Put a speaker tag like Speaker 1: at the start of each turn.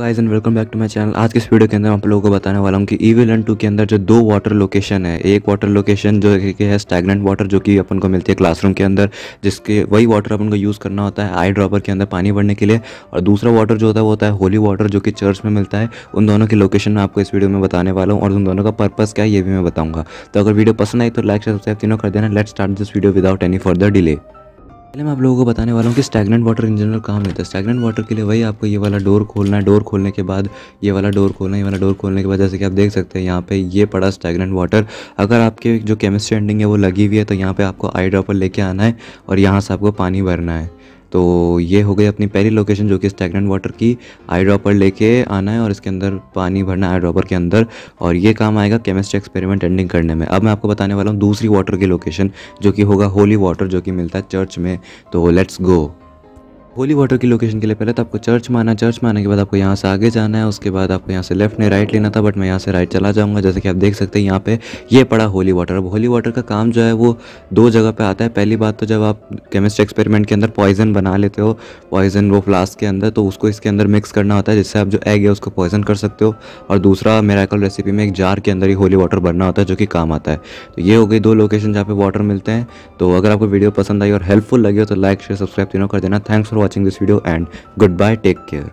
Speaker 1: guys and welcome back to my channel आज के इस वीडियो के अंदर आप लोगों को बताने वाला हूँ कि ईवी एंड टू के अंदर जो दो वाटर लोकेशन है एक वाटर लोकेशन जो कि है स्टैगनेंट वाटर जो कि अपन को मिलती है क्लासरूम के अंदर जिसके वही वाटर अपन को यूज़ करना होता है आई ड्रॉपर के अंदर पानी भरने के लिए और दूसरा वाटर जो होता है वो होता है होली वाटर जो कि चर्च में मिलता है उन दोनों की लोकेशन मैं आपको इस वीडियो में बताने वाला हूँ और उन दोनों का पर्पज़ क्या है ये भी मैं बताऊँगा तो अगर वीडियो पसंद आई तो लाइक सब्सक्राइब तीनों कर देना let start this video without any further delay पहले मैं आप लोगों को बताने वाला हूँ कि स्टैगनेंट वाटर इन जनरल काम रहता है स्टैगनेंट वाटर के लिए वही आपको ये वाला डोर खोलना है डोर खोलने के बाद ये वाला डोर खोलना है ये वाला डोर खोलने के बाद जैसे कि आप देख सकते हैं यहाँ पे ये पड़ा स्टैगनेंट वाटर अगर आपके जो केमिस्ट्री एंडिंग है वो लगी हुई है तो यहाँ पर आपको आई ड्रॉपर लेके आना है और यहाँ से आपको पानी भरना है तो ये हो गई अपनी पहली लोकेशन जो कि स्टैगनेंट वाटर की आई ड्रॉपर लेके आना है और इसके अंदर पानी भरना आई ड्रॉपर के अंदर और ये काम आएगा केमिस्ट्री एक्सपेरिमेंट एंडिंग करने में अब मैं आपको बताने वाला हूँ दूसरी वाटर की लोकेशन जो कि होगा होली वाटर जो कि मिलता है चर्च में तो लेट्स गो होली वाटर की लोकेशन के लिए पहले तो आपको चर्च माना चर्च माने के बाद आपको यहाँ से आगे जाना है उसके बाद आपको यहाँ से लेफ्ट ने राइट लेना था बट मैं यहाँ से राइट चला जाऊँगा जैसे कि आप देख सकते हैं यहाँ पे ये पड़ा होली वाटर अब होली वाटर का काम जो है वो दो जगह पे आता है पहली बात तो जब आप केमिस्ट्री एक्सपेरिमेंट के अंदर पॉइजन बना लेते हो पॉइजन वो फ्लास्क के अंदर तो उसको इसके अंदर मिक्स करना होता है जिससे आप जो एग है उसको पॉइजन कर सकते हो और दूसरा मेराकल रेसिपी में एक जार के अंदर ही होली वाटर भरना होता है जो कि काम आता है तो ये हो गई दो लोकेशन जहाँ पर वाटर मिलते हैं तो अगर आपको वीडियो पसंद आई और हेल्पफुल लगे तो लाइक शेयर सब्सक्राइब तीनों कर देना thanks for watching this video and goodbye take care